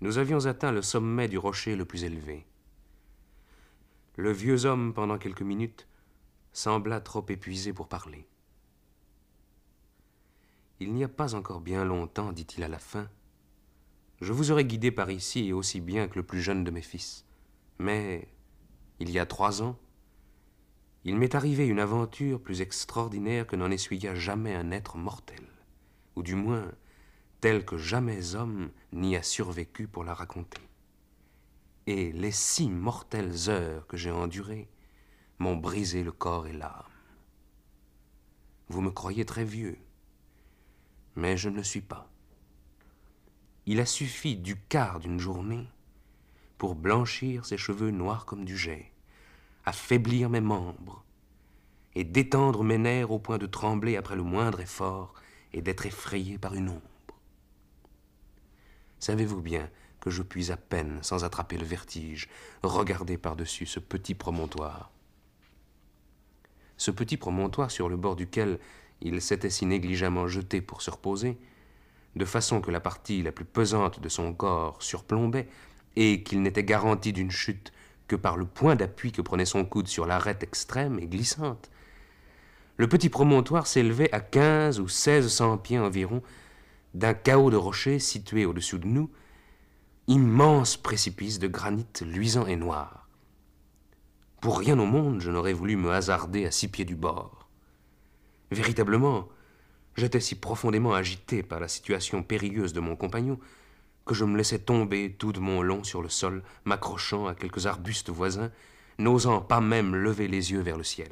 Nous avions atteint le sommet du rocher le plus élevé. Le vieux homme, pendant quelques minutes, sembla trop épuisé pour parler. Il n'y a pas encore bien longtemps, dit-il à la fin, je vous aurais guidé par ici aussi bien que le plus jeune de mes fils. Mais, il y a trois ans, il m'est arrivé une aventure plus extraordinaire que n'en essuya jamais un être mortel, ou du moins telle que jamais homme n'y a survécu pour la raconter. Et les six mortelles heures que j'ai endurées m'ont brisé le corps et l'âme. Vous me croyez très vieux, mais je ne le suis pas. Il a suffi du quart d'une journée pour blanchir ses cheveux noirs comme du jet, affaiblir mes membres et détendre mes nerfs au point de trembler après le moindre effort et d'être effrayé par une ombre. Savez-vous bien que je puis à peine, sans attraper le vertige, regarder par-dessus ce petit promontoire Ce petit promontoire sur le bord duquel il s'était si négligemment jeté pour se reposer, de façon que la partie la plus pesante de son corps surplombait, et qu'il n'était garanti d'une chute que par le point d'appui que prenait son coude sur l'arête extrême et glissante. Le petit promontoire s'élevait à quinze ou seize cents pieds environ d'un chaos de rochers situé au dessus de nous, immense précipice de granit luisant et noir. Pour rien au monde, je n'aurais voulu me hasarder à six pieds du bord. Véritablement, j'étais si profondément agité par la situation périlleuse de mon compagnon que je me laissais tomber tout de mon long sur le sol, m'accrochant à quelques arbustes voisins, n'osant pas même lever les yeux vers le ciel.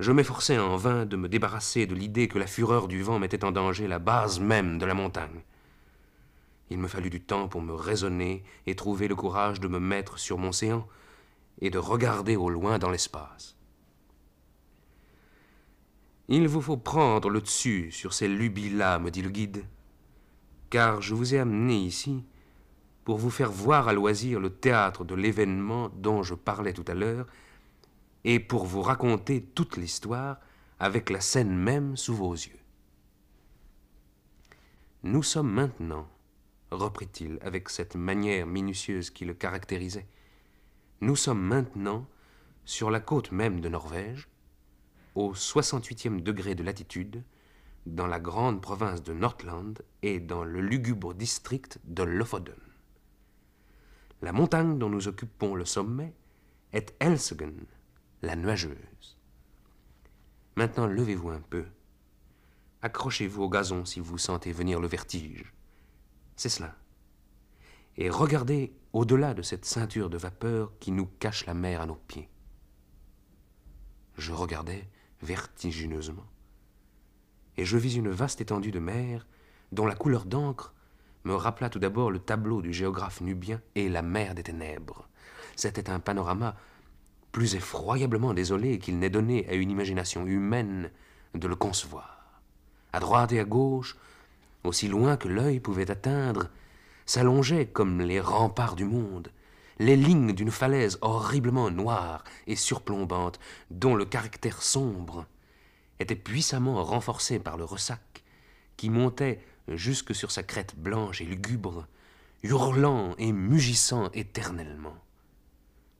Je m'efforçai en vain de me débarrasser de l'idée que la fureur du vent mettait en danger la base même de la montagne. Il me fallut du temps pour me raisonner et trouver le courage de me mettre sur mon séant et de regarder au loin dans l'espace. Il vous faut prendre le dessus sur ces lubies-là, me dit le guide, car je vous ai amené ici pour vous faire voir à loisir le théâtre de l'événement dont je parlais tout à l'heure et pour vous raconter toute l'histoire avec la scène même sous vos yeux. Nous sommes maintenant, reprit-il avec cette manière minutieuse qui le caractérisait, nous sommes maintenant sur la côte même de Norvège, au 68e degré de latitude, dans la grande province de Nordland et dans le lugubre district de Lofoden. La montagne dont nous occupons le sommet est la nuageuse. Maintenant, levez-vous un peu. Accrochez-vous au gazon si vous sentez venir le vertige. C'est cela. Et regardez au-delà de cette ceinture de vapeur qui nous cache la mer à nos pieds. Je regardais vertigineusement, et je vis une vaste étendue de mer dont la couleur d'encre me rappela tout d'abord le tableau du géographe nubien et la mer des ténèbres. C'était un panorama plus effroyablement désolé qu'il n'est donné à une imagination humaine de le concevoir. À droite et à gauche, aussi loin que l'œil pouvait atteindre, s'allongeaient comme les remparts du monde les lignes d'une falaise horriblement noire et surplombante, dont le caractère sombre était puissamment renforcé par le ressac, qui montait jusque sur sa crête blanche et lugubre, hurlant et mugissant éternellement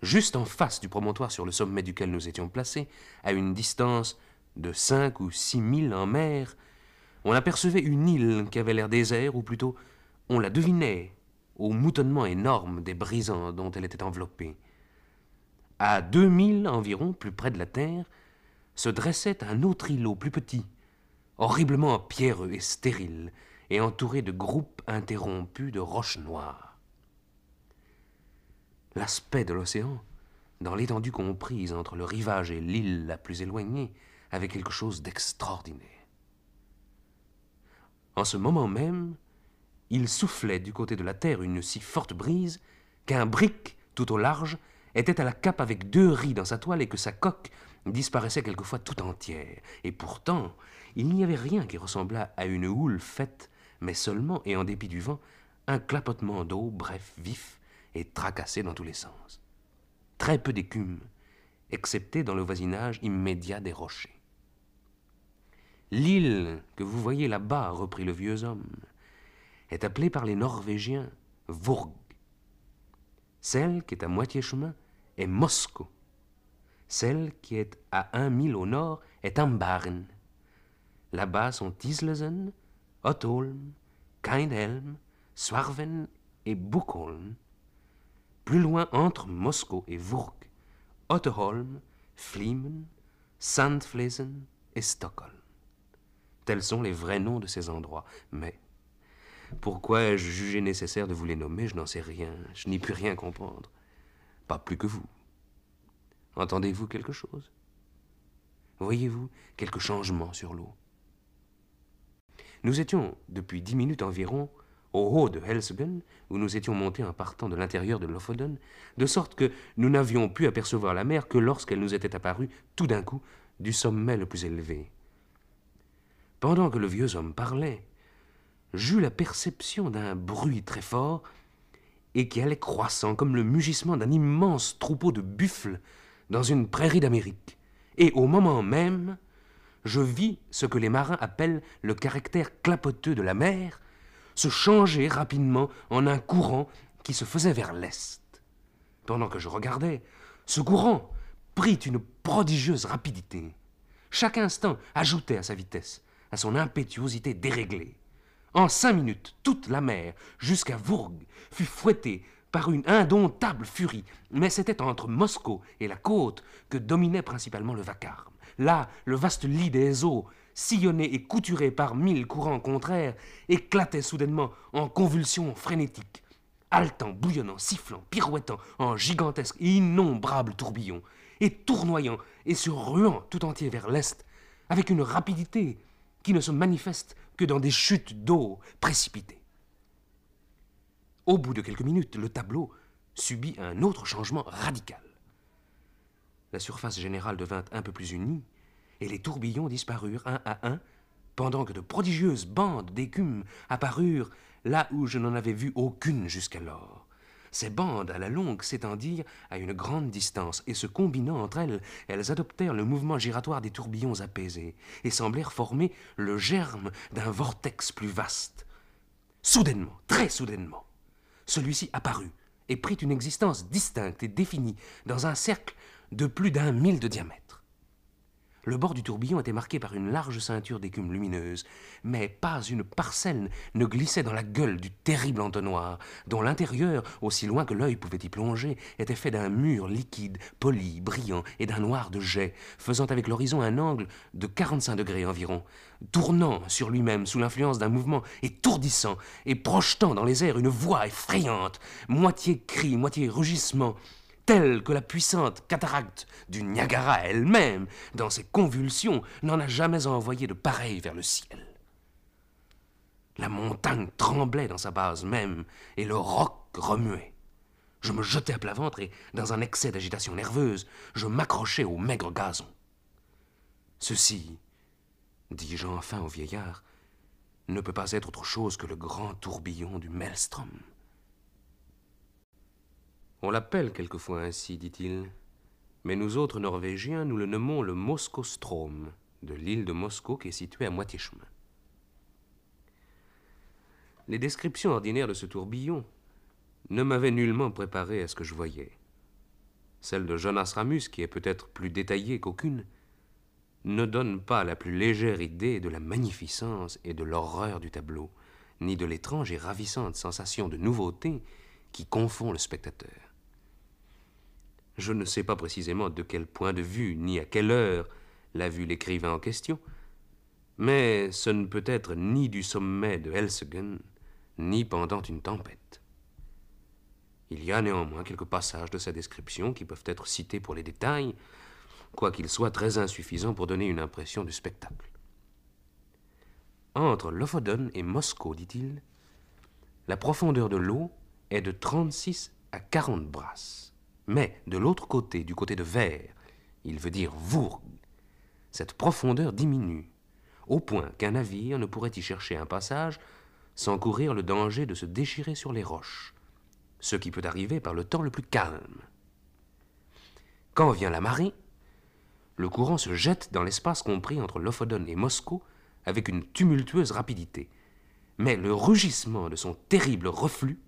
juste en face du promontoire sur le sommet duquel nous étions placés, à une distance de cinq ou six milles en mer, on apercevait une île qui avait l'air désert, ou plutôt on la devinait au moutonnement énorme des brisants dont elle était enveloppée. À deux milles environ, plus près de la terre, se dressait un autre îlot plus petit, horriblement pierreux et stérile, et entouré de groupes interrompus de roches noires l'aspect de l'océan, dans l'étendue comprise entre le rivage et l'île la plus éloignée, avait quelque chose d'extraordinaire. En ce moment même, il soufflait du côté de la terre une si forte brise qu'un brick, tout au large, était à la cape avec deux ris dans sa toile et que sa coque disparaissait quelquefois tout entière. Et pourtant, il n'y avait rien qui ressemblât à une houle faite, mais seulement, et en dépit du vent, un clapotement d'eau, bref, vif, et tracassée dans tous les sens. Très peu d'écume, excepté dans le voisinage immédiat des rochers. L'île que vous voyez là-bas, reprit le vieux homme, est appelée par les Norvégiens Vourg. Celle qui est à moitié chemin est Moscou. Celle qui est à un mille au nord est Ambarn. Là-bas sont Islesen, Otholm, Kainhelm, Swarven et Bukholm plus loin entre Moscou et Wurk, Otterholm, Flimen, Sandflesen et Stockholm. Tels sont les vrais noms de ces endroits, mais pourquoi ai-je jugé nécessaire de vous les nommer Je n'en sais rien, je n'y puis rien comprendre. Pas plus que vous. Entendez-vous quelque chose Voyez-vous quelque changement sur l'eau Nous étions, depuis dix minutes environ, au haut de Helsgen, où nous étions montés en partant de l'intérieur de Lofoden, de sorte que nous n'avions pu apercevoir la mer que lorsqu'elle nous était apparue tout d'un coup du sommet le plus élevé. Pendant que le vieux homme parlait, j'eus la perception d'un bruit très fort et qui allait croissant comme le mugissement d'un immense troupeau de buffles dans une prairie d'Amérique. Et au moment même, je vis ce que les marins appellent le caractère clapoteux de la mer se changer rapidement en un courant qui se faisait vers l'est. Pendant que je regardais, ce courant prit une prodigieuse rapidité. Chaque instant ajoutait à sa vitesse, à son impétuosité déréglée. En cinq minutes, toute la mer, jusqu'à Vourg, fut fouettée par une indomptable furie, mais c'était entre Moscou et la côte que dominait principalement le vacarme. Là, le vaste lit des eaux sillonné et couturé par mille courants contraires, éclatait soudainement en convulsions frénétiques, haletant, bouillonnant, sifflant, pirouettant en gigantesques et innombrables tourbillons, et tournoyant et se ruant tout entier vers l'est, avec une rapidité qui ne se manifeste que dans des chutes d'eau précipitées. Au bout de quelques minutes, le tableau subit un autre changement radical. La surface générale devint un peu plus unie, et les tourbillons disparurent un à un, pendant que de prodigieuses bandes d'écume apparurent là où je n'en avais vu aucune jusqu'alors. Ces bandes, à la longue, s'étendirent à une grande distance, et se combinant entre elles, elles adoptèrent le mouvement giratoire des tourbillons apaisés, et semblèrent former le germe d'un vortex plus vaste. Soudainement, très soudainement, celui-ci apparut, et prit une existence distincte et définie, dans un cercle de plus d'un mille de diamètre. Le bord du tourbillon était marqué par une large ceinture d'écume lumineuse, mais pas une parcelle ne glissait dans la gueule du terrible entonnoir, dont l'intérieur, aussi loin que l'œil pouvait y plonger, était fait d'un mur liquide, poli, brillant et d'un noir de jet, faisant avec l'horizon un angle de 45 degrés environ, tournant sur lui-même sous l'influence d'un mouvement étourdissant et projetant dans les airs une voix effrayante, moitié cri, moitié rugissement, telle que la puissante cataracte du Niagara elle-même, dans ses convulsions, n'en a jamais envoyé de pareil vers le ciel. La montagne tremblait dans sa base même, et le roc remuait. Je me jetai à plat ventre et, dans un excès d'agitation nerveuse, je m'accrochais au maigre gazon. Ceci, dis-je enfin au vieillard, ne peut pas être autre chose que le grand tourbillon du maelstrom. On l'appelle quelquefois ainsi, dit-il. Mais nous autres Norvégiens, nous le nommons le Moskostrom, de l'île de Moscou qui est située à moitié chemin. Les descriptions ordinaires de ce tourbillon ne m'avaient nullement préparé à ce que je voyais. Celle de Jonas Ramus, qui est peut-être plus détaillée qu'aucune, ne donne pas la plus légère idée de la magnificence et de l'horreur du tableau, ni de l'étrange et ravissante sensation de nouveauté qui confond le spectateur. Je ne sais pas précisément de quel point de vue ni à quelle heure l'a vu l'écrivain en question, mais ce ne peut être ni du sommet de Helsingen, ni pendant une tempête. Il y a néanmoins quelques passages de sa description qui peuvent être cités pour les détails, quoiqu'ils soient très insuffisants pour donner une impression du spectacle. Entre Lofodon et Moscou, dit-il, la profondeur de l'eau est de 36 à 40 brasses. Mais de l'autre côté, du côté de Vers, il veut dire Vourg, cette profondeur diminue, au point qu'un navire ne pourrait y chercher un passage sans courir le danger de se déchirer sur les roches, ce qui peut arriver par le temps le plus calme. Quand vient la marée, le courant se jette dans l'espace compris entre Lofodon et Moscou avec une tumultueuse rapidité, mais le rugissement de son terrible reflux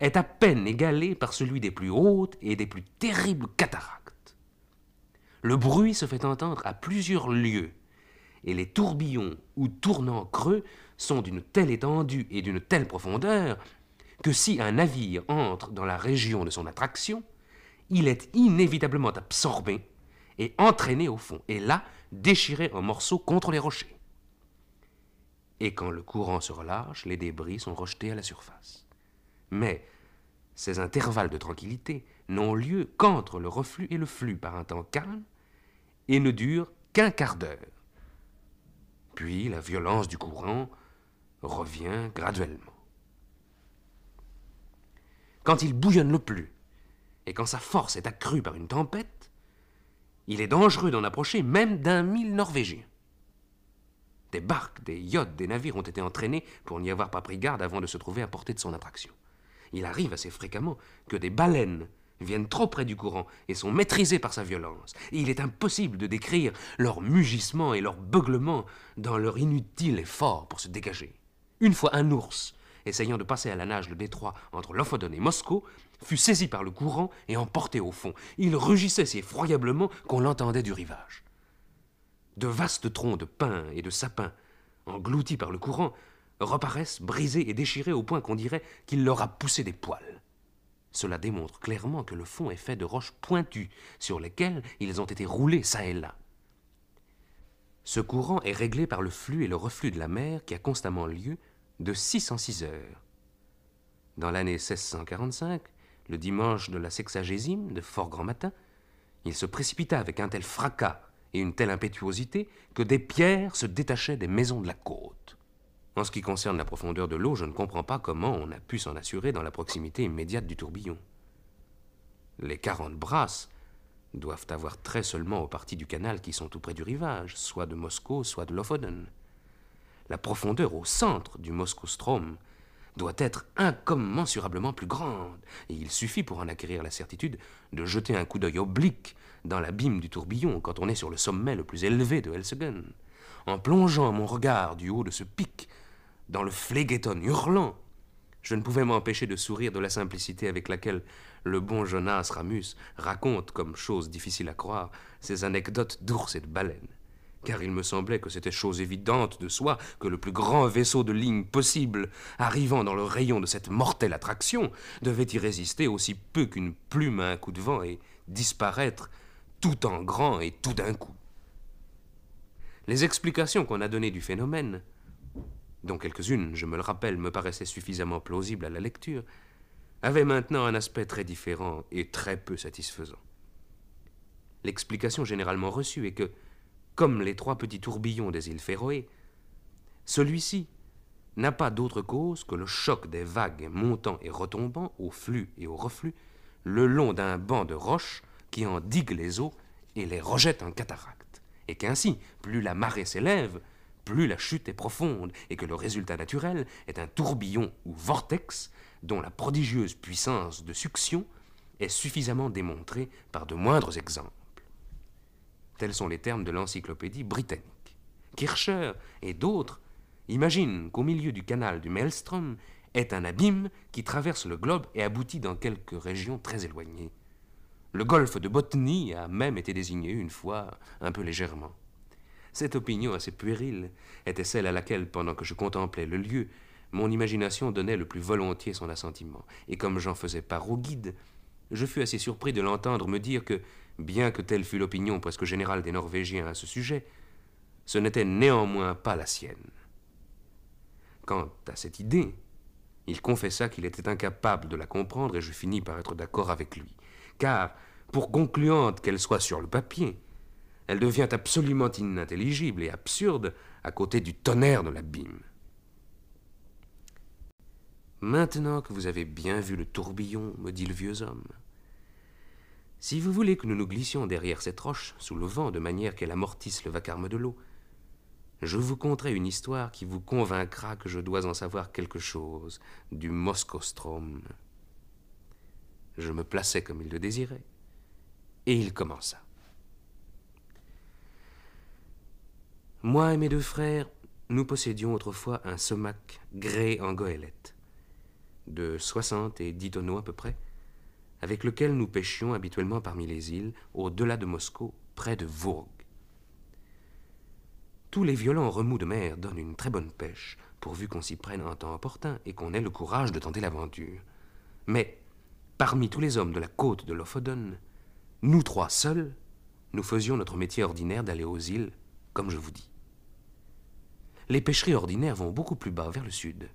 est à peine égalé par celui des plus hautes et des plus terribles cataractes. Le bruit se fait entendre à plusieurs lieues, et les tourbillons ou tournants creux sont d'une telle étendue et d'une telle profondeur que si un navire entre dans la région de son attraction, il est inévitablement absorbé et entraîné au fond, et là déchiré en morceaux contre les rochers. Et quand le courant se relâche, les débris sont rejetés à la surface. Mais ces intervalles de tranquillité n'ont lieu qu'entre le reflux et le flux par un temps calme et ne durent qu'un quart d'heure. Puis la violence du courant revient graduellement. Quand il bouillonne le plus et quand sa force est accrue par une tempête, il est dangereux d'en approcher même d'un mille norvégien. Des barques, des yachts, des navires ont été entraînés pour n'y avoir pas pris garde avant de se trouver à portée de son attraction. Il arrive assez fréquemment que des baleines viennent trop près du courant et sont maîtrisées par sa violence. il est impossible de décrire leur mugissement et leur beuglement dans leur inutile effort pour se dégager. Une fois un ours, essayant de passer à la nage le détroit entre Lofoden et Moscou, fut saisi par le courant et emporté au fond. Il rugissait si effroyablement qu'on l'entendait du rivage. De vastes troncs de pins et de sapins, engloutis par le courant, reparaissent brisés et déchirés au point qu'on dirait qu'il leur a poussé des poils. Cela démontre clairement que le fond est fait de roches pointues sur lesquelles ils ont été roulés çà et là. Ce courant est réglé par le flux et le reflux de la mer qui a constamment lieu de 6 en heures. Dans l'année 1645, le dimanche de la sexagésime, de fort grand matin, il se précipita avec un tel fracas et une telle impétuosité que des pierres se détachaient des maisons de la côte. En ce qui concerne la profondeur de l'eau, je ne comprends pas comment on a pu s'en assurer dans la proximité immédiate du tourbillon. Les 40 brasses doivent avoir trait seulement aux parties du canal qui sont tout près du rivage, soit de Moscou, soit de Lofoden. La profondeur au centre du strom doit être incommensurablement plus grande, et il suffit pour en acquérir la certitude de jeter un coup d'œil oblique dans l'abîme du tourbillon quand on est sur le sommet le plus élevé de Helsgen, En plongeant mon regard du haut de ce pic, dans le flégueton hurlant. Je ne pouvais m'empêcher de sourire de la simplicité avec laquelle le bon Jonas Ramus raconte, comme chose difficile à croire, ces anecdotes d'ours et de baleines. Car il me semblait que c'était chose évidente de soi que le plus grand vaisseau de ligne possible, arrivant dans le rayon de cette mortelle attraction, devait y résister aussi peu qu'une plume à un coup de vent et disparaître tout en grand et tout d'un coup. Les explications qu'on a données du phénomène dont quelques-unes, je me le rappelle, me paraissaient suffisamment plausibles à la lecture, avaient maintenant un aspect très différent et très peu satisfaisant. L'explication généralement reçue est que, comme les trois petits tourbillons des îles Féroé, celui-ci n'a pas d'autre cause que le choc des vagues montant et retombant au flux et au reflux le long d'un banc de roches qui digue les eaux et les rejette en cataracte, et qu'ainsi, plus la marée s'élève, plus la chute est profonde et que le résultat naturel est un tourbillon ou vortex dont la prodigieuse puissance de succion est suffisamment démontrée par de moindres exemples. Tels sont les termes de l'encyclopédie britannique. Kircher et d'autres imaginent qu'au milieu du canal du Maelstrom est un abîme qui traverse le globe et aboutit dans quelques régions très éloignées. Le golfe de Botany a même été désigné une fois un peu légèrement. Cette opinion assez puérile était celle à laquelle, pendant que je contemplais le lieu, mon imagination donnait le plus volontiers son assentiment, et comme j'en faisais part au guide, je fus assez surpris de l'entendre me dire que, bien que telle fût l'opinion presque générale des Norvégiens à ce sujet, ce n'était néanmoins pas la sienne. Quant à cette idée, il confessa qu'il était incapable de la comprendre et je finis par être d'accord avec lui, car, pour concluante qu'elle soit sur le papier, elle devient absolument inintelligible et absurde à côté du tonnerre de l'abîme. Maintenant que vous avez bien vu le tourbillon, me dit le vieux homme, si vous voulez que nous nous glissions derrière cette roche, sous le vent, de manière qu'elle amortisse le vacarme de l'eau, je vous conterai une histoire qui vous convaincra que je dois en savoir quelque chose du Moskostrom. Je me plaçai comme il le désirait, et il commença. Moi et mes deux frères, nous possédions autrefois un somac gré en goélette, de soixante et dix tonneaux à peu près, avec lequel nous pêchions habituellement parmi les îles, au-delà de Moscou, près de Vourg. Tous les violents remous de mer donnent une très bonne pêche, pourvu qu'on s'y prenne en temps opportun et qu'on ait le courage de tenter l'aventure. Mais, parmi tous les hommes de la côte de Lofodon, nous trois seuls, nous faisions notre métier ordinaire d'aller aux îles comme je vous dis. Les pêcheries ordinaires vont beaucoup plus bas, vers le sud.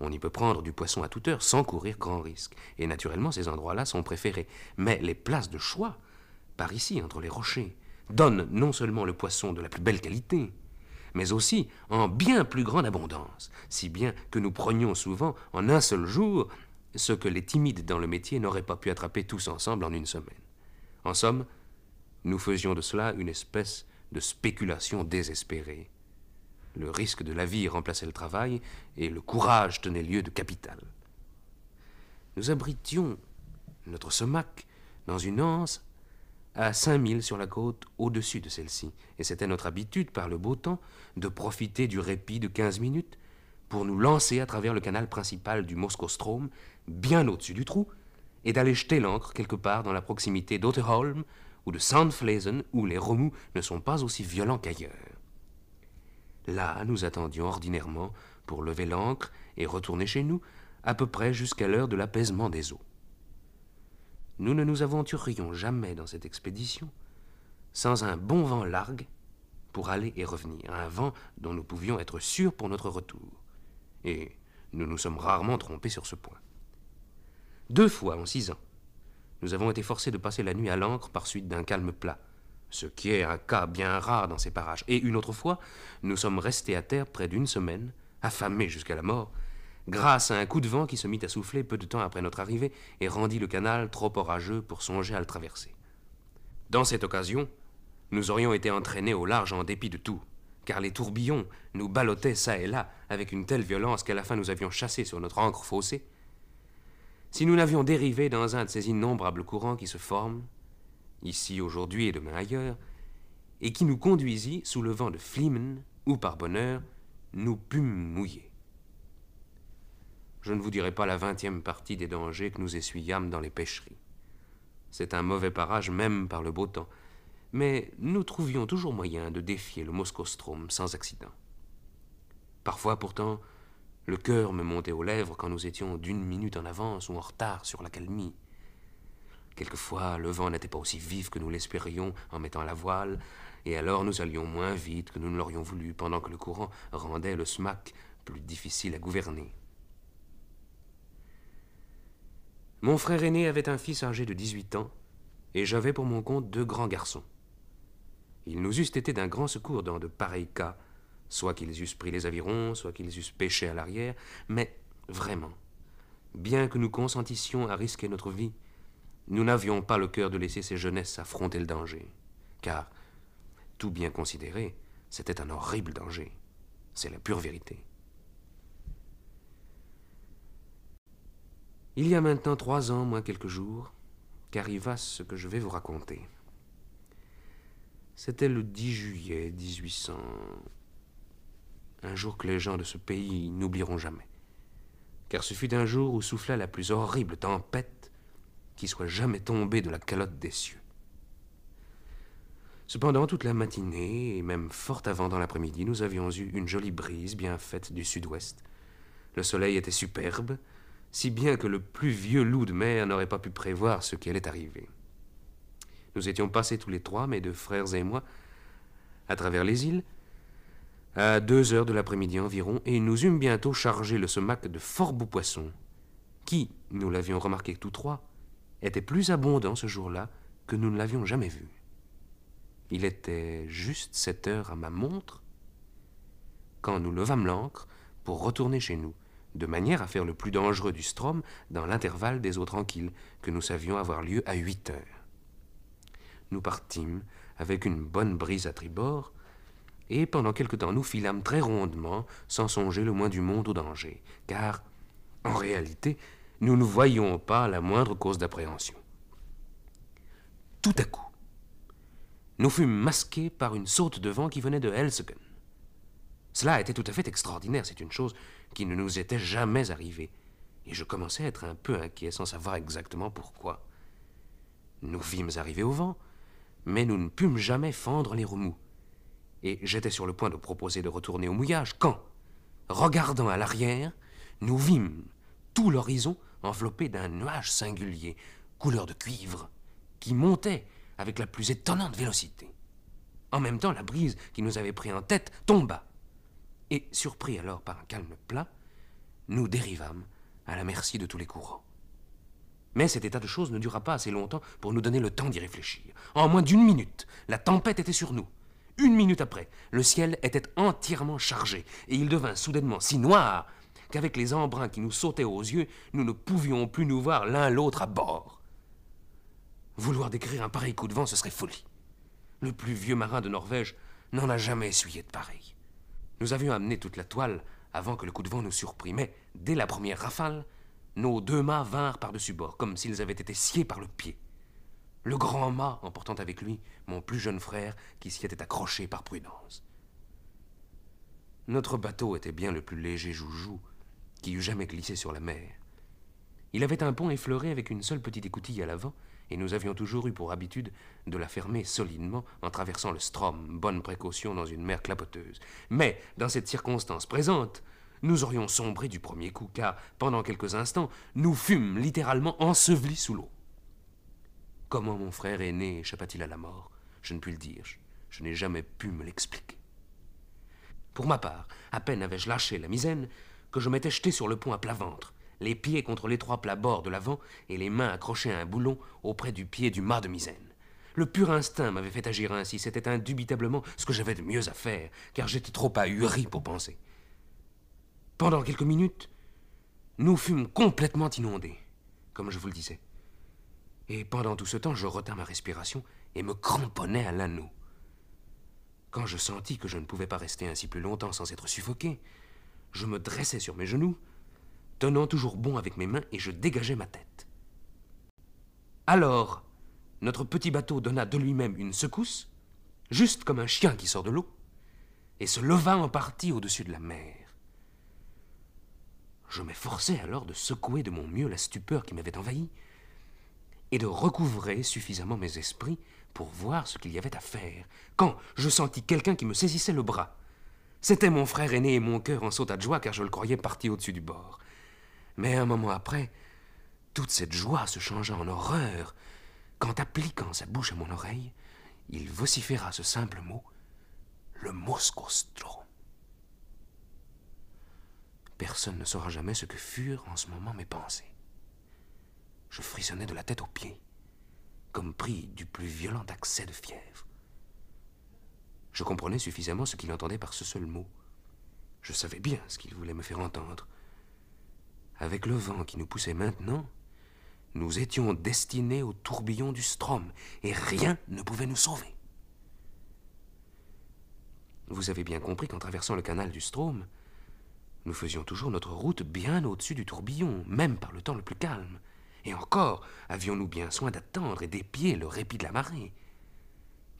On y peut prendre du poisson à toute heure sans courir grand risque. Et naturellement, ces endroits-là sont préférés. Mais les places de choix, par ici, entre les rochers, donnent non seulement le poisson de la plus belle qualité, mais aussi en bien plus grande abondance, si bien que nous prenions souvent en un seul jour ce que les timides dans le métier n'auraient pas pu attraper tous ensemble en une semaine. En somme, nous faisions de cela une espèce de spéculation désespérée. Le risque de la vie remplaçait le travail et le courage tenait lieu de capital. Nous abritions notre somac dans une anse à cinq milles sur la côte au-dessus de celle-ci, et c'était notre habitude, par le beau temps, de profiter du répit de quinze minutes pour nous lancer à travers le canal principal du Moskostrom, bien au-dessus du trou, et d'aller jeter l'ancre quelque part dans la proximité d'Otterholm, ou de Soundflesen, où les remous ne sont pas aussi violents qu'ailleurs. Là, nous attendions ordinairement pour lever l'ancre et retourner chez nous, à peu près jusqu'à l'heure de l'apaisement des eaux. Nous ne nous aventurions jamais dans cette expédition sans un bon vent largue pour aller et revenir, un vent dont nous pouvions être sûrs pour notre retour. Et nous nous sommes rarement trompés sur ce point. Deux fois en six ans, nous avons été forcés de passer la nuit à l'ancre par suite d'un calme plat, ce qui est un cas bien rare dans ces parages. Et une autre fois, nous sommes restés à terre près d'une semaine, affamés jusqu'à la mort, grâce à un coup de vent qui se mit à souffler peu de temps après notre arrivée et rendit le canal trop orageux pour songer à le traverser. Dans cette occasion, nous aurions été entraînés au large en dépit de tout, car les tourbillons nous ballottaient ça et là avec une telle violence qu'à la fin nous avions chassé sur notre ancre faussée si nous l'avions dérivé dans un de ces innombrables courants qui se forment, ici aujourd'hui et demain ailleurs, et qui nous conduisit sous le vent de flimn où par bonheur, nous pûmes mouiller. Je ne vous dirai pas la vingtième partie des dangers que nous essuyâmes dans les pêcheries. C'est un mauvais parage même par le beau temps, mais nous trouvions toujours moyen de défier le Moskostrom sans accident. Parfois pourtant, le cœur me montait aux lèvres quand nous étions d'une minute en avance ou en retard sur la calmie. Quelquefois, le vent n'était pas aussi vif que nous l'espérions en mettant la voile, et alors nous allions moins vite que nous ne l'aurions voulu, pendant que le courant rendait le smac plus difficile à gouverner. Mon frère aîné avait un fils âgé de 18 ans, et j'avais pour mon compte deux grands garçons. Ils nous eussent été d'un grand secours dans de pareils cas, soit qu'ils eussent pris les avirons, soit qu'ils eussent pêché à l'arrière, mais vraiment, bien que nous consentissions à risquer notre vie, nous n'avions pas le cœur de laisser ces jeunesses affronter le danger, car, tout bien considéré, c'était un horrible danger. C'est la pure vérité. Il y a maintenant trois ans, moins quelques jours, qu'arriva ce que je vais vous raconter. C'était le 10 juillet 1800 un jour que les gens de ce pays n'oublieront jamais. Car ce fut un jour où souffla la plus horrible tempête qui soit jamais tombée de la calotte des cieux. Cependant, toute la matinée, et même fort avant dans l'après-midi, nous avions eu une jolie brise bien faite du sud-ouest. Le soleil était superbe, si bien que le plus vieux loup de mer n'aurait pas pu prévoir ce qui allait arriver. Nous étions passés tous les trois, mes deux frères et moi, à travers les îles, à deux heures de l'après-midi environ, et nous eûmes bientôt chargé le somac de fort beaux poissons, qui, nous l'avions remarqué tous trois, était plus abondant ce jour-là que nous ne l'avions jamais vu. Il était juste sept heures à ma montre quand nous levâmes l'ancre pour retourner chez nous, de manière à faire le plus dangereux du Strom dans l'intervalle des eaux tranquilles que nous savions avoir lieu à huit heures. Nous partîmes avec une bonne brise à tribord, et pendant quelque temps nous filâmes très rondement, sans songer le moins du monde au danger, car, en réalité, nous ne voyions pas la moindre cause d'appréhension. Tout à coup, nous fûmes masqués par une sorte de vent qui venait de Helsegen. Cela était tout à fait extraordinaire, c'est une chose qui ne nous était jamais arrivée, et je commençais à être un peu inquiet sans savoir exactement pourquoi. Nous vîmes arriver au vent, mais nous ne pûmes jamais fendre les remous et j'étais sur le point de proposer de retourner au mouillage quand, regardant à l'arrière, nous vîmes tout l'horizon enveloppé d'un nuage singulier, couleur de cuivre, qui montait avec la plus étonnante vélocité. En même temps, la brise qui nous avait pris en tête tomba, et, surpris alors par un calme plat, nous dérivâmes à la merci de tous les courants. Mais cet état de choses ne dura pas assez longtemps pour nous donner le temps d'y réfléchir. En moins d'une minute, la tempête était sur nous. Une minute après, le ciel était entièrement chargé, et il devint soudainement si noir qu'avec les embruns qui nous sautaient aux yeux, nous ne pouvions plus nous voir l'un l'autre à bord. Vouloir décrire un pareil coup de vent, ce serait folie. Le plus vieux marin de Norvège n'en a jamais essuyé de pareil. Nous avions amené toute la toile avant que le coup de vent nous surprît, mais dès la première rafale, nos deux mâts vinrent par-dessus bord, comme s'ils avaient été sciés par le pied le grand mât, emportant avec lui mon plus jeune frère qui s'y était accroché par prudence. Notre bateau était bien le plus léger joujou qui eût jamais glissé sur la mer. Il avait un pont effleuré avec une seule petite écoutille à l'avant, et nous avions toujours eu pour habitude de la fermer solidement en traversant le strom, bonne précaution dans une mer clapoteuse. Mais, dans cette circonstance présente, nous aurions sombré du premier coup, car, pendant quelques instants, nous fûmes littéralement ensevelis sous l'eau. Comment mon frère aîné échappa-t-il à la mort Je ne puis le dire. Je, n'ai jamais pu me l'expliquer. Pour ma part, à peine avais-je lâché la misaine que je m'étais jeté sur le pont à plat ventre, les pieds contre l'étroit plat bord de l'avant et les mains accrochées à un boulon auprès du pied du mât de misaine. Le pur instinct m'avait fait agir ainsi, c'était indubitablement ce que j'avais de mieux à faire, car j'étais trop ahuri pour penser. Pendant quelques minutes, nous fûmes complètement inondés, comme je vous le disais. Et pendant tout ce temps, je retins ma respiration et me cramponnais à l'anneau. Quand je sentis que je ne pouvais pas rester ainsi plus longtemps sans être suffoqué, je me dressai sur mes genoux, tenant toujours bon avec mes mains, et je dégageai ma tête. Alors, notre petit bateau donna de lui-même une secousse, juste comme un chien qui sort de l'eau, et se leva en partie au-dessus de la mer. Je m'efforçai alors de secouer de mon mieux la stupeur qui m'avait envahi, et de recouvrer suffisamment mes esprits pour voir ce qu'il y avait à faire, quand je sentis quelqu'un qui me saisissait le bras. C'était mon frère aîné et mon cœur en sauta de joie car je le croyais parti au-dessus du bord. Mais un moment après, toute cette joie se changea en horreur quand, appliquant sa bouche à mon oreille, il vociféra ce simple mot le moscostro. Personne ne saura jamais ce que furent en ce moment mes pensées. Je frissonnais de la tête aux pieds, comme pris du plus violent accès de fièvre. Je comprenais suffisamment ce qu'il entendait par ce seul mot. Je savais bien ce qu'il voulait me faire entendre. Avec le vent qui nous poussait maintenant, nous étions destinés au tourbillon du Strom, et rien ne pouvait nous sauver. Vous avez bien compris qu'en traversant le canal du Strom, nous faisions toujours notre route bien au-dessus du tourbillon, même par le temps le plus calme. Et encore, avions-nous bien soin d'attendre et d'épier le répit de la marée.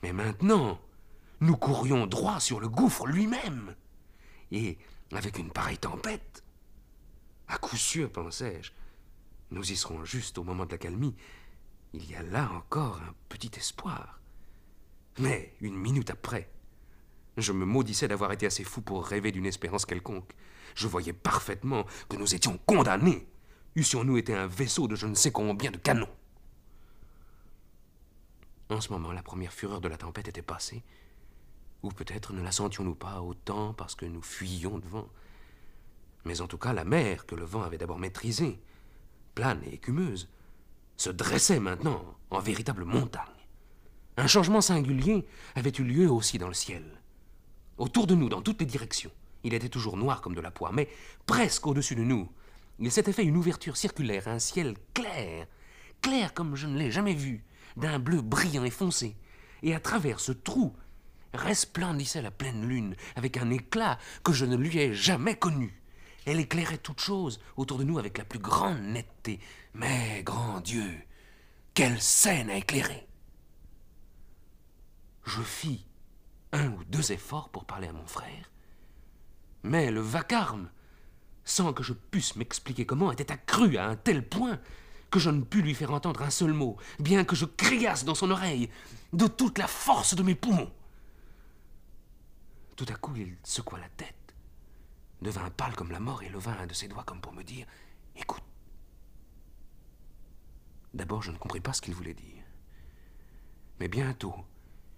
Mais maintenant, nous courions droit sur le gouffre lui-même. Et avec une pareille tempête. À coup sûr, pensais-je, nous y serons juste au moment de la calmie. Il y a là encore un petit espoir. Mais une minute après, je me maudissais d'avoir été assez fou pour rêver d'une espérance quelconque. Je voyais parfaitement que nous étions condamnés eussions-nous été un vaisseau de je ne sais combien de canons En ce moment, la première fureur de la tempête était passée, ou peut-être ne la sentions-nous pas autant parce que nous fuyions devant. Mais en tout cas, la mer, que le vent avait d'abord maîtrisée, plane et écumeuse, se dressait maintenant en véritable montagne. Un changement singulier avait eu lieu aussi dans le ciel. Autour de nous, dans toutes les directions, il était toujours noir comme de la poire, mais presque au-dessus de nous, il s'était fait une ouverture circulaire, un ciel clair, clair comme je ne l'ai jamais vu, d'un bleu brillant et foncé. Et à travers ce trou resplendissait la pleine lune avec un éclat que je ne lui ai jamais connu. Elle éclairait toutes choses autour de nous avec la plus grande netteté. Mais, grand Dieu, quelle scène à éclairer Je fis un ou deux efforts pour parler à mon frère, mais le vacarme sans que je pusse m'expliquer comment, était accru à un tel point que je ne pus lui faire entendre un seul mot, bien que je criasse dans son oreille de toute la force de mes poumons. Tout à coup, il secoua la tête, devint pâle comme la mort et leva un de ses doigts comme pour me dire Écoute. D'abord, je ne compris pas ce qu'il voulait dire. Mais bientôt,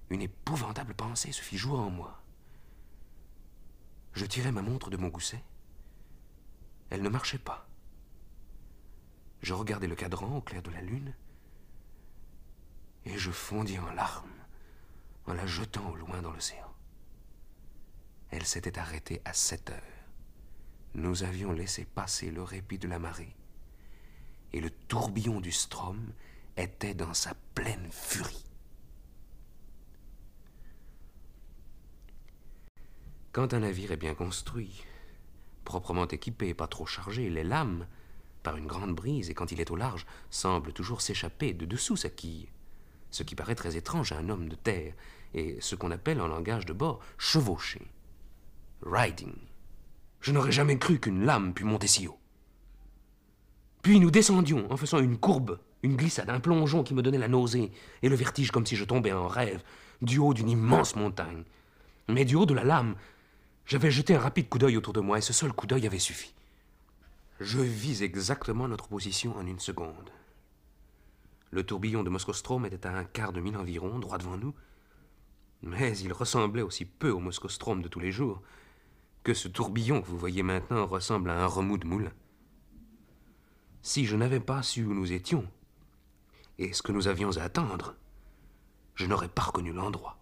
une épouvantable pensée se fit jouer en moi. Je tirai ma montre de mon gousset elle ne marchait pas. Je regardais le cadran au clair de la lune et je fondis en larmes en la jetant au loin dans l'océan. Elle s'était arrêtée à sept heures. Nous avions laissé passer le répit de la marée et le tourbillon du strom était dans sa pleine furie. Quand un navire est bien construit, proprement équipé, pas trop chargé, les lames, par une grande brise et quand il est au large, semble toujours s'échapper de dessous sa quille, ce qui paraît très étrange à un homme de terre et ce qu'on appelle en langage de bord chevaucher. Riding. Je n'aurais jamais cru qu'une lame pût monter si haut. Puis nous descendions en faisant une courbe, une glissade, un plongeon qui me donnait la nausée et le vertige comme si je tombais en rêve du haut d'une immense montagne. Mais du haut de la lame, j'avais jeté un rapide coup d'œil autour de moi et ce seul coup d'œil avait suffi. Je vis exactement notre position en une seconde. Le tourbillon de Moskostrom était à un quart de mille environ, droit devant nous, mais il ressemblait aussi peu au Moskostrom de tous les jours que ce tourbillon que vous voyez maintenant ressemble à un remous de moulin. Si je n'avais pas su où nous étions et ce que nous avions à attendre, je n'aurais pas reconnu l'endroit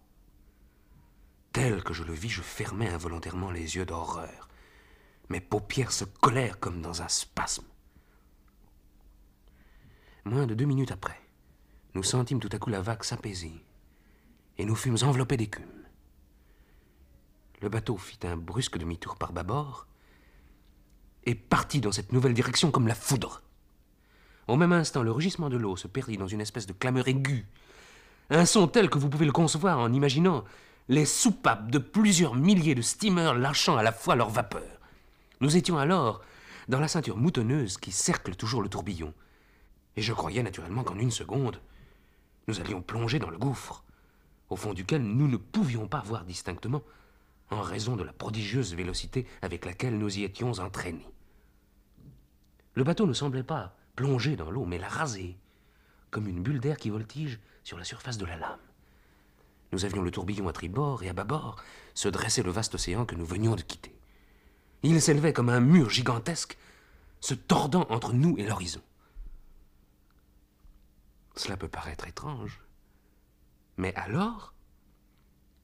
tel que je le vis, je fermais involontairement les yeux d'horreur. Mes paupières se collèrent comme dans un spasme. Moins de deux minutes après, nous sentîmes tout à coup la vague s'apaiser, et nous fûmes enveloppés d'écume. Le bateau fit un brusque demi-tour par bâbord, et partit dans cette nouvelle direction comme la foudre. Au même instant, le rugissement de l'eau se perdit dans une espèce de clameur aiguë, un son tel que vous pouvez le concevoir en imaginant les soupapes de plusieurs milliers de steamers lâchant à la fois leur vapeur. Nous étions alors dans la ceinture moutonneuse qui cercle toujours le tourbillon. Et je croyais naturellement qu'en une seconde, nous allions plonger dans le gouffre, au fond duquel nous ne pouvions pas voir distinctement, en raison de la prodigieuse vélocité avec laquelle nous y étions entraînés. Le bateau ne semblait pas plonger dans l'eau, mais la raser, comme une bulle d'air qui voltige sur la surface de la lame. Nous avions le tourbillon à tribord et à bâbord se dressait le vaste océan que nous venions de quitter. Il s'élevait comme un mur gigantesque, se tordant entre nous et l'horizon. Cela peut paraître étrange, mais alors,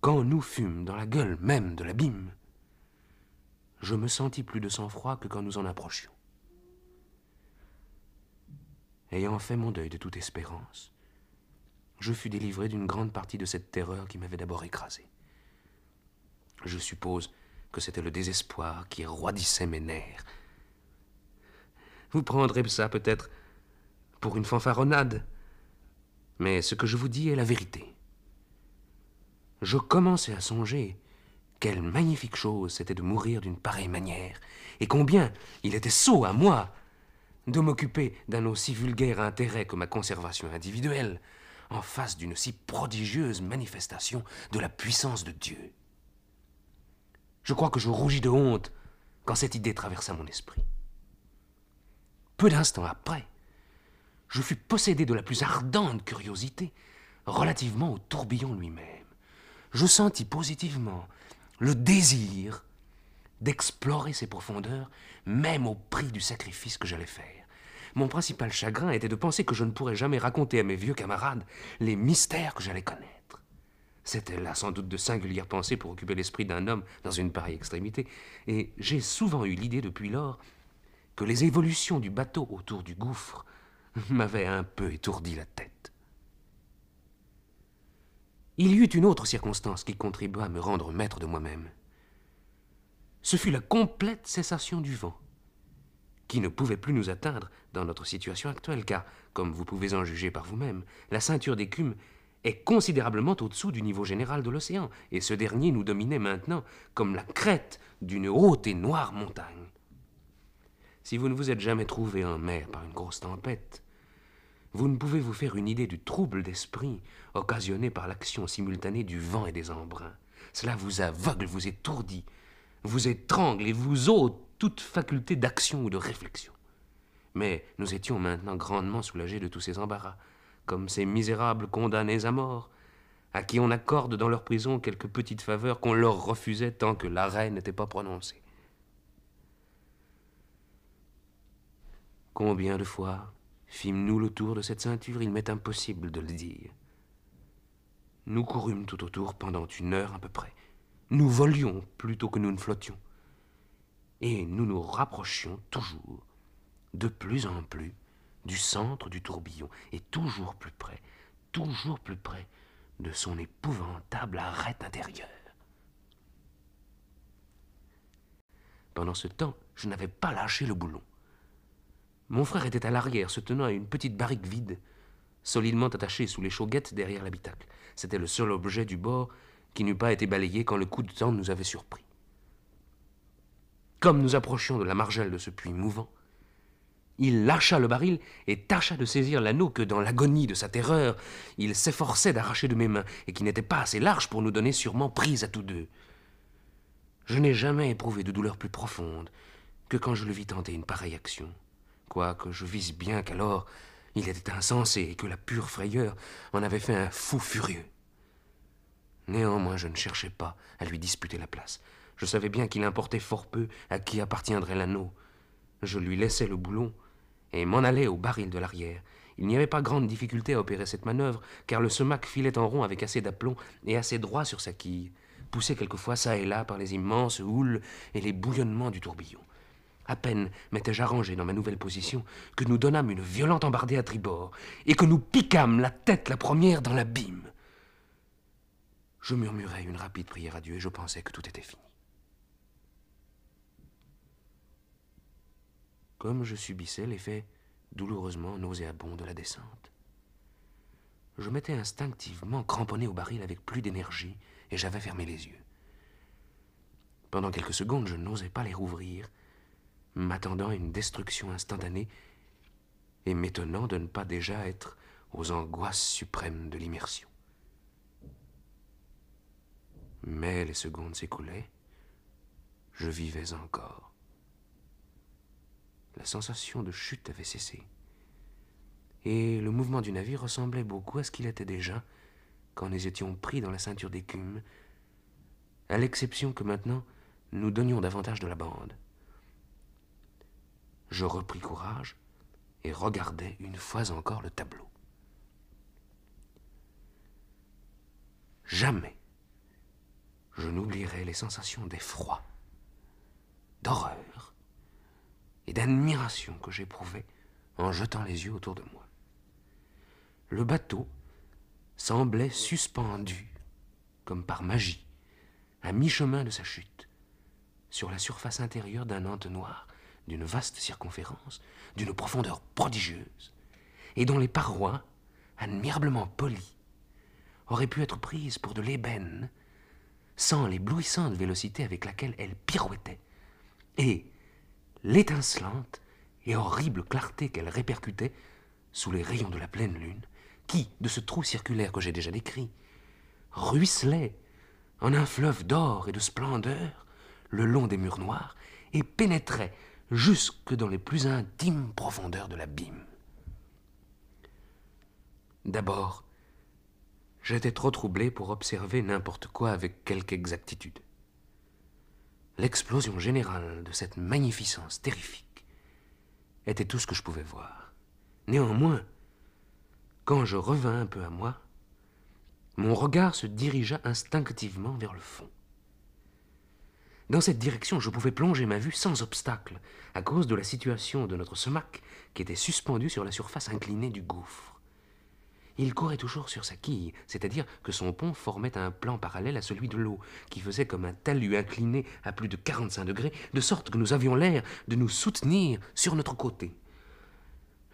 quand nous fûmes dans la gueule même de l'abîme, je me sentis plus de sang-froid que quand nous en approchions. Ayant fait mon deuil de toute espérance, je fus délivré d'une grande partie de cette terreur qui m'avait d'abord écrasé. Je suppose que c'était le désespoir qui roidissait mes nerfs. Vous prendrez ça peut-être pour une fanfaronnade, mais ce que je vous dis est la vérité. Je commençais à songer quelle magnifique chose c'était de mourir d'une pareille manière, et combien il était sot à moi de m'occuper d'un aussi vulgaire intérêt que ma conservation individuelle en face d'une si prodigieuse manifestation de la puissance de Dieu. Je crois que je rougis de honte quand cette idée traversa mon esprit. Peu d'instants après, je fus possédé de la plus ardente curiosité relativement au tourbillon lui-même. Je sentis positivement le désir d'explorer ses profondeurs, même au prix du sacrifice que j'allais faire. Mon principal chagrin était de penser que je ne pourrais jamais raconter à mes vieux camarades les mystères que j'allais connaître. C'était là sans doute de singulières pensées pour occuper l'esprit d'un homme dans une pareille extrémité, et j'ai souvent eu l'idée depuis lors que les évolutions du bateau autour du gouffre m'avaient un peu étourdi la tête. Il y eut une autre circonstance qui contribua à me rendre maître de moi-même. Ce fut la complète cessation du vent qui ne pouvait plus nous atteindre dans notre situation actuelle, car, comme vous pouvez en juger par vous-même, la ceinture d'écume est considérablement au-dessous du niveau général de l'océan, et ce dernier nous dominait maintenant comme la crête d'une haute et noire montagne. Si vous ne vous êtes jamais trouvé en mer par une grosse tempête, vous ne pouvez vous faire une idée du trouble d'esprit occasionné par l'action simultanée du vent et des embruns. Cela vous aveugle, vous étourdit, vous étrangle et vous ôte toute faculté d'action ou de réflexion. Mais nous étions maintenant grandement soulagés de tous ces embarras, comme ces misérables condamnés à mort, à qui on accorde dans leur prison quelques petites faveurs qu'on leur refusait tant que l'arrêt n'était pas prononcé. Combien de fois fîmes-nous le tour de cette ceinture Il m'est impossible de le dire. Nous courûmes tout autour pendant une heure à peu près. Nous volions plutôt que nous ne flottions et nous nous rapprochions toujours, de plus en plus, du centre du tourbillon, et toujours plus près, toujours plus près de son épouvantable arête intérieure. Pendant ce temps, je n'avais pas lâché le boulon. Mon frère était à l'arrière, se tenant à une petite barrique vide, solidement attachée sous les chauguettes derrière l'habitacle. C'était le seul objet du bord qui n'eût pas été balayé quand le coup de temps nous avait surpris. Comme nous approchions de la margelle de ce puits mouvant, il lâcha le baril et tâcha de saisir l'anneau que, dans l'agonie de sa terreur, il s'efforçait d'arracher de mes mains et qui n'était pas assez large pour nous donner sûrement prise à tous deux. Je n'ai jamais éprouvé de douleur plus profonde que quand je le vis tenter une pareille action, quoique je visse bien qu'alors il était insensé et que la pure frayeur en avait fait un fou furieux. Néanmoins, je ne cherchais pas à lui disputer la place. Je savais bien qu'il importait fort peu à qui appartiendrait l'anneau. Je lui laissais le boulon et m'en allais au baril de l'arrière. Il n'y avait pas grande difficulté à opérer cette manœuvre, car le semac filait en rond avec assez d'aplomb et assez droit sur sa quille, poussé quelquefois çà et là par les immenses houles et les bouillonnements du tourbillon. À peine m'étais-je arrangé dans ma nouvelle position que nous donnâmes une violente embardée à tribord et que nous piquâmes la tête la première dans l'abîme. Je murmurai une rapide prière à Dieu et je pensais que tout était fini. comme je subissais l'effet douloureusement nauséabond de la descente. Je m'étais instinctivement cramponné au baril avec plus d'énergie et j'avais fermé les yeux. Pendant quelques secondes, je n'osais pas les rouvrir, m'attendant à une destruction instantanée et m'étonnant de ne pas déjà être aux angoisses suprêmes de l'immersion. Mais les secondes s'écoulaient, je vivais encore. La sensation de chute avait cessé. Et le mouvement du navire ressemblait beaucoup à ce qu'il était déjà quand nous étions pris dans la ceinture d'écume, à l'exception que maintenant nous donnions davantage de la bande. Je repris courage et regardais une fois encore le tableau. Jamais je n'oublierai les sensations d'effroi, d'horreur, et d'admiration que j'éprouvais en jetant les yeux autour de moi. Le bateau semblait suspendu, comme par magie, à mi-chemin de sa chute, sur la surface intérieure d'un entonnoir d'une vaste circonférence, d'une profondeur prodigieuse, et dont les parois, admirablement polies, auraient pu être prises pour de l'ébène, sans l'éblouissante vélocité avec laquelle elle pirouettait. et, l'étincelante et horrible clarté qu'elle répercutait sous les rayons de la pleine lune, qui, de ce trou circulaire que j'ai déjà décrit, ruisselait en un fleuve d'or et de splendeur le long des murs noirs et pénétrait jusque dans les plus intimes profondeurs de l'abîme. D'abord, j'étais trop troublé pour observer n'importe quoi avec quelque exactitude. L'explosion générale de cette magnificence terrifique était tout ce que je pouvais voir. Néanmoins, quand je revins un peu à moi, mon regard se dirigea instinctivement vers le fond. Dans cette direction, je pouvais plonger ma vue sans obstacle, à cause de la situation de notre semac qui était suspendu sur la surface inclinée du gouffre. Il courait toujours sur sa quille, c'est-à-dire que son pont formait un plan parallèle à celui de l'eau, qui faisait comme un talus incliné à plus de 45 degrés, de sorte que nous avions l'air de nous soutenir sur notre côté.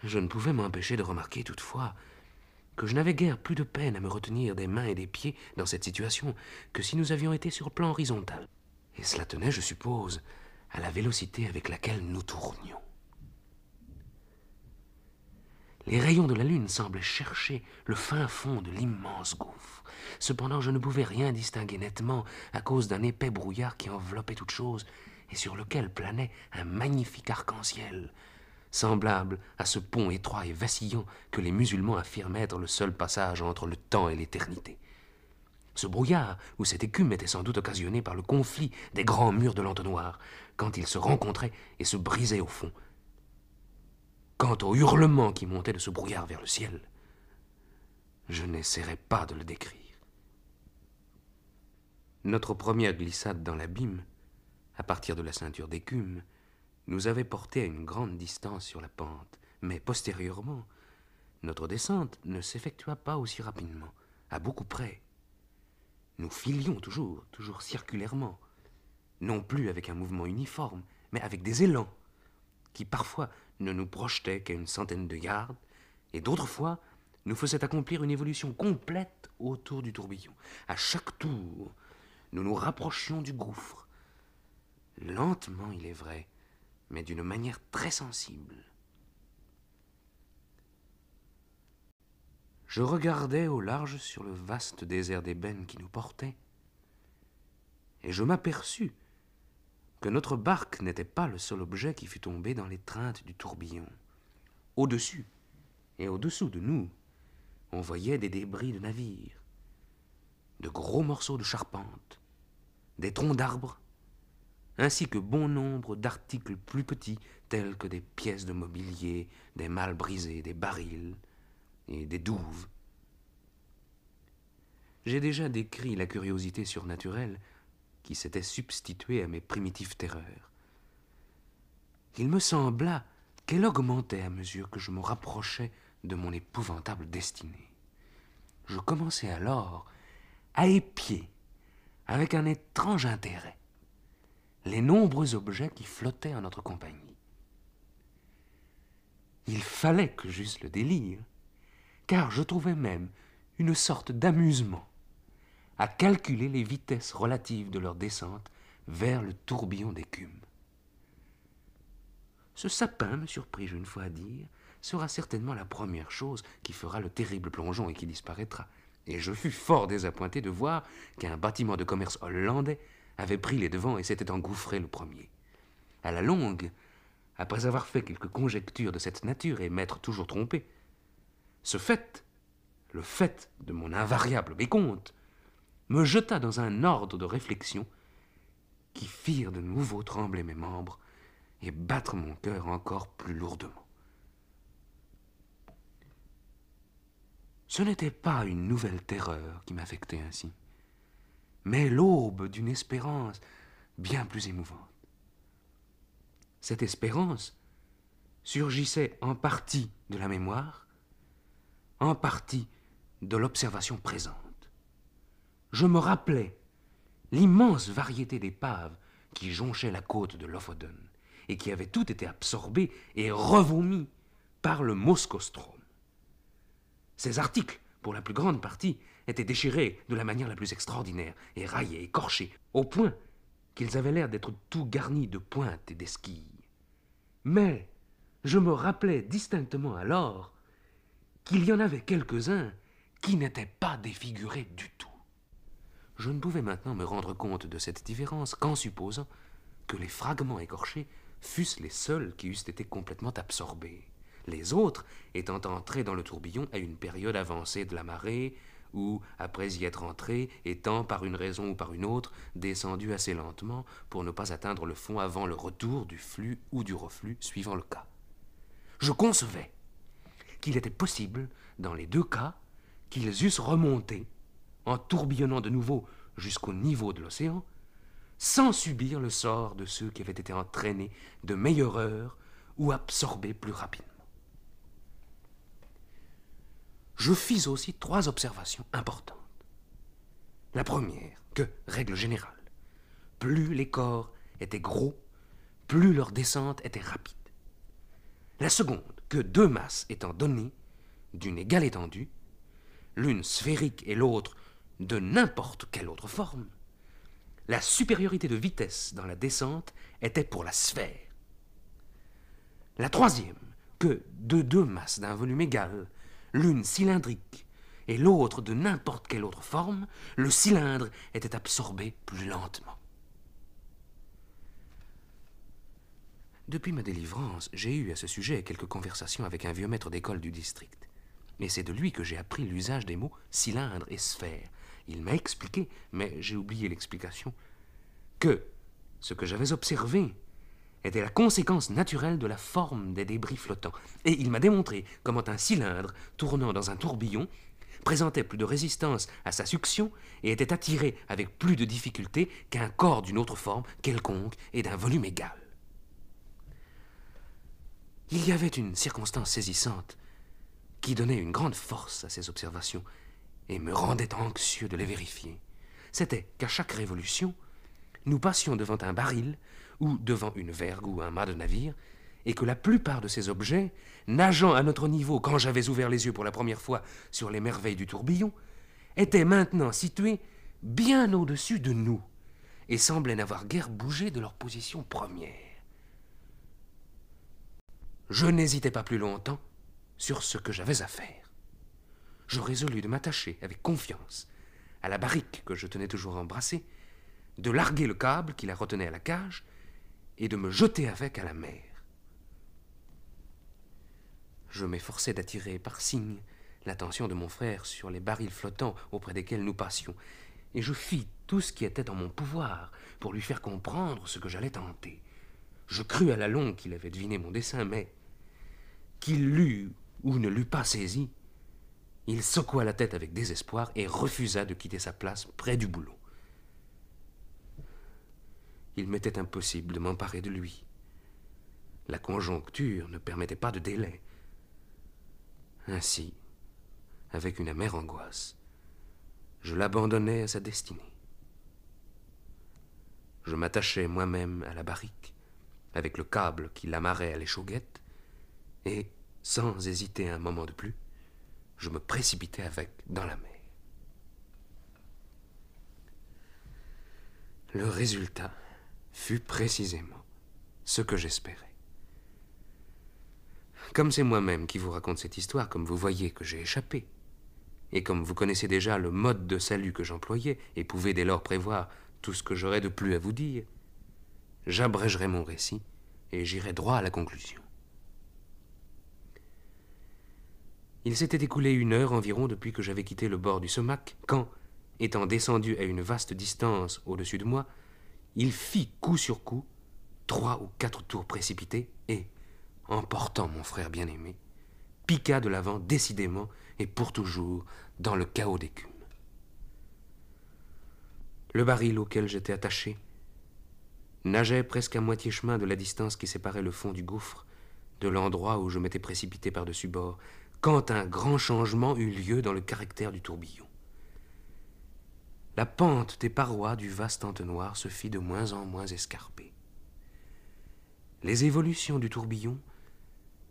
Je ne pouvais m'empêcher de remarquer toutefois que je n'avais guère plus de peine à me retenir des mains et des pieds dans cette situation que si nous avions été sur plan horizontal. Et cela tenait, je suppose, à la vélocité avec laquelle nous tournions. Les rayons de la lune semblaient chercher le fin fond de l'immense gouffre. Cependant, je ne pouvais rien distinguer nettement à cause d'un épais brouillard qui enveloppait toute chose et sur lequel planait un magnifique arc-en-ciel, semblable à ce pont étroit et vacillant que les musulmans affirment être le seul passage entre le temps et l'éternité. Ce brouillard ou cette écume était sans doute occasionné par le conflit des grands murs de l'entonnoir, quand ils se rencontraient et se brisaient au fond, Quant au hurlement qui montait de ce brouillard vers le ciel, je n'essaierai pas de le décrire. Notre première glissade dans l'abîme, à partir de la ceinture d'écume, nous avait porté à une grande distance sur la pente, mais postérieurement, notre descente ne s'effectua pas aussi rapidement, à beaucoup près. Nous filions toujours, toujours circulairement, non plus avec un mouvement uniforme, mais avec des élans, qui parfois ne nous projetait qu'à une centaine de yards, et d'autres fois nous faisait accomplir une évolution complète autour du tourbillon. À chaque tour, nous nous rapprochions du gouffre. Lentement, il est vrai, mais d'une manière très sensible. Je regardais au large sur le vaste désert d'ébène qui nous portait, et je m'aperçus que notre barque n'était pas le seul objet qui fut tombé dans l'étreinte du tourbillon. Au-dessus et au-dessous de nous, on voyait des débris de navires, de gros morceaux de charpente, des troncs d'arbres, ainsi que bon nombre d'articles plus petits tels que des pièces de mobilier, des mâles brisés, des barils et des douves. J'ai déjà décrit la curiosité surnaturelle qui s'était substitué à mes primitives terreurs. Il me sembla qu'elle augmentait à mesure que je me rapprochais de mon épouvantable destinée. Je commençais alors à épier, avec un étrange intérêt, les nombreux objets qui flottaient en notre compagnie. Il fallait que j'eusse le délire, car je trouvais même une sorte d'amusement à calculer les vitesses relatives de leur descente vers le tourbillon d'écume. Ce sapin, me surpris-je une fois à dire, sera certainement la première chose qui fera le terrible plongeon et qui disparaîtra. Et je fus fort désappointé de voir qu'un bâtiment de commerce hollandais avait pris les devants et s'était engouffré le premier. À la longue, après avoir fait quelques conjectures de cette nature et m'être toujours trompé, ce fait, le fait de mon invariable mécompte, me jeta dans un ordre de réflexion qui firent de nouveau trembler mes membres et battre mon cœur encore plus lourdement. Ce n'était pas une nouvelle terreur qui m'affectait ainsi, mais l'aube d'une espérance bien plus émouvante. Cette espérance surgissait en partie de la mémoire, en partie de l'observation présente je me rappelais l'immense variété d'épaves qui jonchaient la côte de Lofoden et qui avaient toutes été absorbées et revomies par le Moskostrom. Ces articles, pour la plus grande partie, étaient déchirés de la manière la plus extraordinaire, et raillés, écorchés, au point qu'ils avaient l'air d'être tout garnis de pointes et d'esquilles. Mais je me rappelais distinctement alors qu'il y en avait quelques-uns qui n'étaient pas défigurés du tout. Je ne pouvais maintenant me rendre compte de cette différence qu'en supposant que les fragments écorchés fussent les seuls qui eussent été complètement absorbés, les autres étant entrés dans le tourbillon à une période avancée de la marée, ou, après y être entrés, étant, par une raison ou par une autre, descendus assez lentement pour ne pas atteindre le fond avant le retour du flux ou du reflux, suivant le cas. Je concevais qu'il était possible, dans les deux cas, qu'ils eussent remonté en tourbillonnant de nouveau jusqu'au niveau de l'océan, sans subir le sort de ceux qui avaient été entraînés de meilleure heure ou absorbés plus rapidement. Je fis aussi trois observations importantes. La première, que, règle générale, plus les corps étaient gros, plus leur descente était rapide. La seconde, que deux masses étant données, d'une égale étendue, l'une sphérique et l'autre de n'importe quelle autre forme. La supériorité de vitesse dans la descente était pour la sphère. La troisième, que de deux masses d'un volume égal, l'une cylindrique et l'autre de n'importe quelle autre forme, le cylindre était absorbé plus lentement. Depuis ma délivrance, j'ai eu à ce sujet quelques conversations avec un vieux maître d'école du district, Mais c'est de lui que j'ai appris l'usage des mots cylindre et sphère, il m'a expliqué, mais j'ai oublié l'explication, que ce que j'avais observé était la conséquence naturelle de la forme des débris flottants. Et il m'a démontré comment un cylindre, tournant dans un tourbillon, présentait plus de résistance à sa succion et était attiré avec plus de difficulté qu'un corps d'une autre forme quelconque et d'un volume égal. Il y avait une circonstance saisissante qui donnait une grande force à ces observations et me rendait anxieux de les vérifier, c'était qu'à chaque révolution, nous passions devant un baril ou devant une vergue ou un mât de navire, et que la plupart de ces objets, nageant à notre niveau quand j'avais ouvert les yeux pour la première fois sur les merveilles du tourbillon, étaient maintenant situés bien au-dessus de nous, et semblaient n'avoir guère bougé de leur position première. Je n'hésitais pas plus longtemps sur ce que j'avais à faire je résolus de m'attacher avec confiance à la barrique que je tenais toujours embrassée, de larguer le câble qui la retenait à la cage et de me jeter avec à la mer. Je m'efforçai d'attirer par signe l'attention de mon frère sur les barils flottants auprès desquels nous passions, et je fis tout ce qui était en mon pouvoir pour lui faire comprendre ce que j'allais tenter. Je crus à la longue qu'il avait deviné mon dessein, mais qu'il l'eût ou ne l'eût pas saisi, il secoua la tête avec désespoir et refusa de quitter sa place près du boulot. Il m'était impossible de m'emparer de lui. La conjoncture ne permettait pas de délai. Ainsi, avec une amère angoisse, je l'abandonnais à sa destinée. Je m'attachais moi-même à la barrique, avec le câble qui l'amarrait à l'échauguette, et, sans hésiter un moment de plus, je me précipitais avec dans la mer. Le résultat fut précisément ce que j'espérais. Comme c'est moi-même qui vous raconte cette histoire, comme vous voyez que j'ai échappé, et comme vous connaissez déjà le mode de salut que j'employais, et pouvez dès lors prévoir tout ce que j'aurais de plus à vous dire, j'abrégerai mon récit et j'irai droit à la conclusion. Il s'était écoulé une heure environ depuis que j'avais quitté le bord du Somac, quand, étant descendu à une vaste distance au-dessus de moi, il fit coup sur coup trois ou quatre tours précipités et, emportant mon frère bien-aimé, piqua de l'avant décidément et pour toujours dans le chaos d'écume. Le baril auquel j'étais attaché nageait presque à moitié chemin de la distance qui séparait le fond du gouffre de l'endroit où je m'étais précipité par-dessus bord, quand un grand changement eut lieu dans le caractère du tourbillon. La pente des parois du vaste entonnoir se fit de moins en moins escarpée. Les évolutions du tourbillon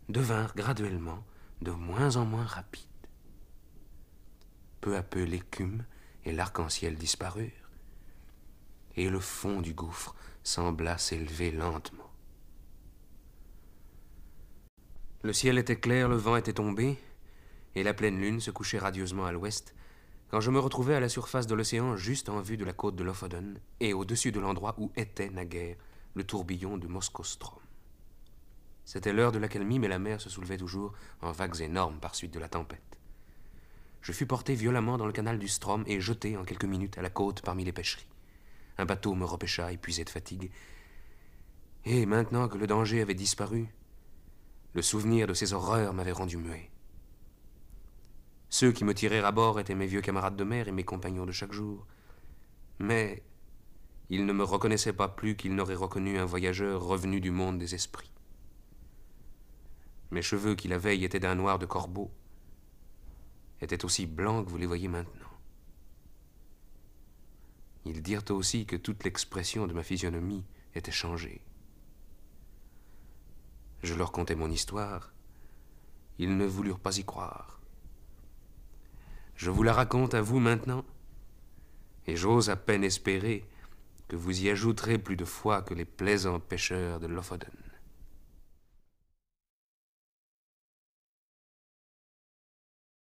devinrent graduellement de moins en moins rapides. Peu à peu l'écume et l'arc-en-ciel disparurent, et le fond du gouffre sembla s'élever lentement. Le ciel était clair, le vent était tombé, et la pleine lune se couchait radieusement à l'ouest, quand je me retrouvais à la surface de l'océan, juste en vue de la côte de Lofoden, et au-dessus de l'endroit où était naguère le tourbillon de Moskostrom. C'était l'heure de la mais la mer se soulevait toujours en vagues énormes par suite de la tempête. Je fus porté violemment dans le canal du Strom et jeté en quelques minutes à la côte parmi les pêcheries. Un bateau me repêcha, épuisé de fatigue. Et maintenant que le danger avait disparu, le souvenir de ces horreurs m'avait rendu muet. Ceux qui me tirèrent à bord étaient mes vieux camarades de mer et mes compagnons de chaque jour. Mais ils ne me reconnaissaient pas plus qu'ils n'auraient reconnu un voyageur revenu du monde des esprits. Mes cheveux qui la veille étaient d'un noir de corbeau étaient aussi blancs que vous les voyez maintenant. Ils dirent aussi que toute l'expression de ma physionomie était changée. Je leur contai mon histoire. Ils ne voulurent pas y croire. Je vous la raconte à vous maintenant, et j'ose à peine espérer que vous y ajouterez plus de foi que les plaisants pêcheurs de Lofoden.